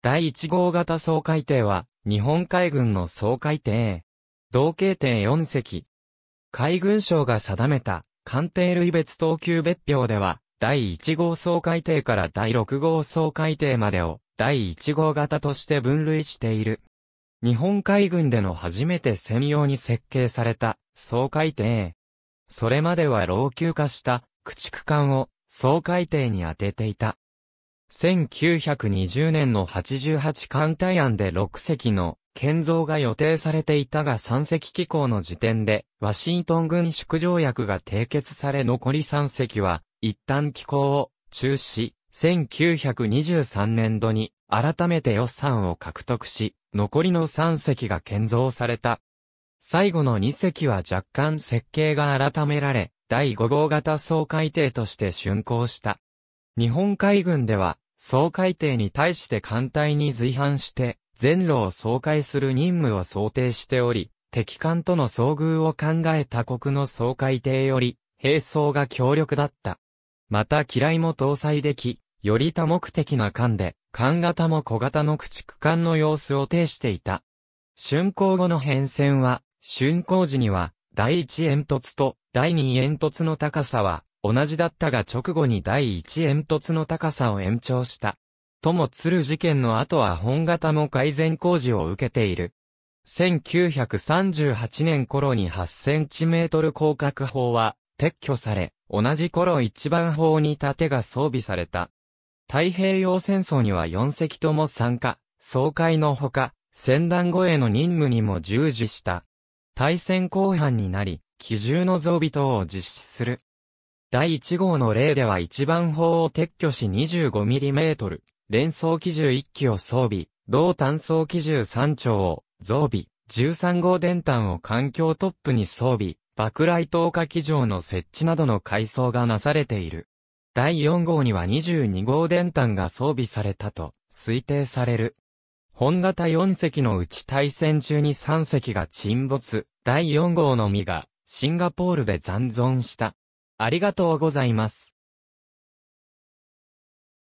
第1号型総海艇は、日本海軍の総海艇。同型艇4隻。海軍省が定めた、艦艇類別等級別表では、第1号総海艇から第6号総海艇までを、第1号型として分類している。日本海軍での初めて専用に設計された、総海艇。それまでは老朽化した、駆逐艦を、総海艇に当てていた。1920年の88艦隊案で6隻の建造が予定されていたが3隻機構の時点で、ワシントン軍縮条約が締結され残り3隻は、一旦機構を中止、1923年度に改めて予算を獲得し、残りの3隻が建造された。最後の2隻は若干設計が改められ、第5号型総海艇として竣工した。日本海軍では、総海艇に対して艦隊に随伴して、全路を総海する任務を想定しており、敵艦との遭遇を考えた国の総海艇より、兵装が強力だった。また機雷も搭載でき、より多目的な艦で、艦型も小型の駆逐艦の様子を呈していた。竣工後の変遷は、竣工時には、第1煙突と第2煙突の高さは同じだったが直後に第一煙突の高さを延長した。ともつる事件の後は本型も改善工事を受けている。1938年頃に8センチメートル広角砲は撤去され、同じ頃一番砲に盾が装備された。太平洋戦争には4隻とも参加、総会のほか、戦団護衛の任務にも従事した。対戦後半になり、機銃の増備等を実施する。第1号の例では一番砲を撤去し 25mm、連装機銃1機を装備、同単装機銃3丁を増備、13号電端を環境トップに装備、爆雷投下機場の設置などの改装がなされている。第4号には22号電端が装備されたと推定される。本型4隻のうち対戦中に3隻が沈没、第4号のみがシンガポールで残存した。ありがとうございます。